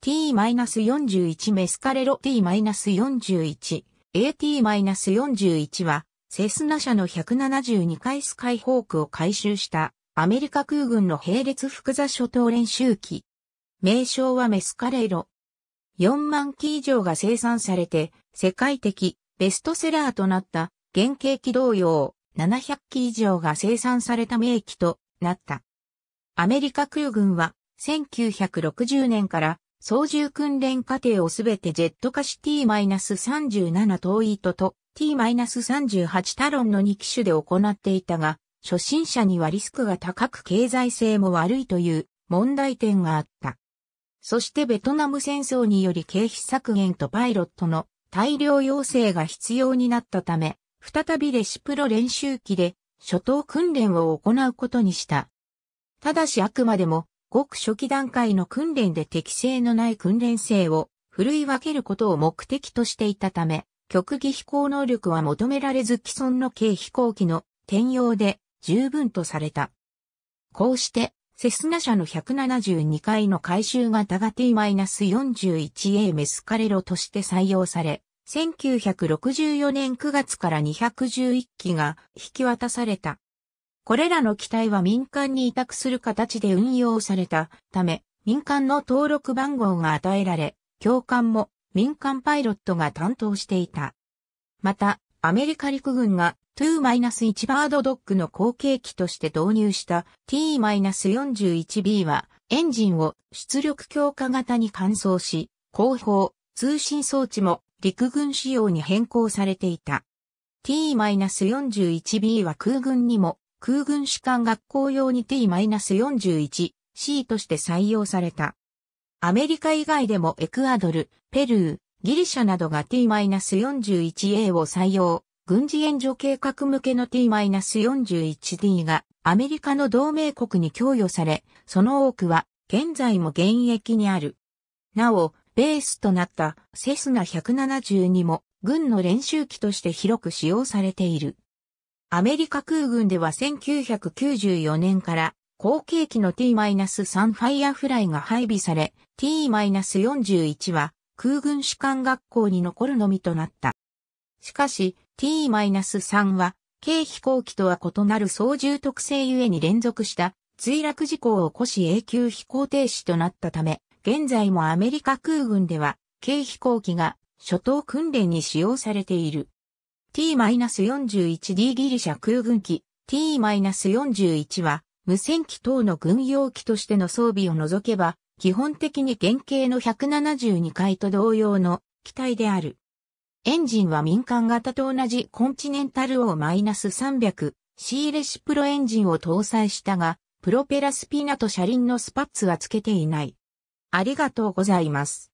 t-41 メスカレロ t-41 AT-41 はセスナ社の172回スカイホークを回収したアメリカ空軍の並列複座諸島練習機。名称はメスカレロ。4万機以上が生産されて世界的ベストセラーとなった原型機同様700機以上が生産された名機となった。アメリカ空軍は1960年から操縦訓練過程をすべてジェット化し T-37 トーイートと T-38 タロンの2機種で行っていたが、初心者にはリスクが高く経済性も悪いという問題点があった。そしてベトナム戦争により経費削減とパイロットの大量要請が必要になったため、再びレシプロ練習機で初等訓練を行うことにした。ただしあくまでもごく初期段階の訓練で適性のない訓練生を、振るい分けることを目的としていたため、極技飛行能力は求められず既存の軽飛行機の転用で十分とされた。こうして、セスナ社の172回の回収型が T-41A メスカレロとして採用され、1964年9月から211機が引き渡された。これらの機体は民間に委託する形で運用されたため、民間の登録番号が与えられ、教官も民間パイロットが担当していた。また、アメリカ陸軍が2-1バードドッグの後継機として導入した T-41B はエンジンを出力強化型に換装し、後方、通信装置も陸軍仕様に変更されていた。T-41B は空軍にも空軍士官学校用に T-41C として採用された。アメリカ以外でもエクアドル、ペルー、ギリシャなどが T-41A を採用。軍事援助計画向けの T-41D がアメリカの同盟国に供与され、その多くは現在も現役にある。なお、ベースとなったセスナ172も軍の練習機として広く使用されている。アメリカ空軍では1994年から後継機の T-3 ファイアフライが配備され、T-41 は空軍士官学校に残るのみとなった。しかし、T-3 は、軽飛行機とは異なる操縦特性ゆえに連続した墜落事故を起こし永久飛行停止となったため、現在もアメリカ空軍では、軽飛行機が初等訓練に使用されている。T-41D ギリシャ空軍機 T-41 は無線機等の軍用機としての装備を除けば基本的に原型の172回と同様の機体である。エンジンは民間型と同じコンチネンタル O-300 C レシプロエンジンを搭載したが、プロペラスピナと車輪のスパッツはつけていない。ありがとうございます。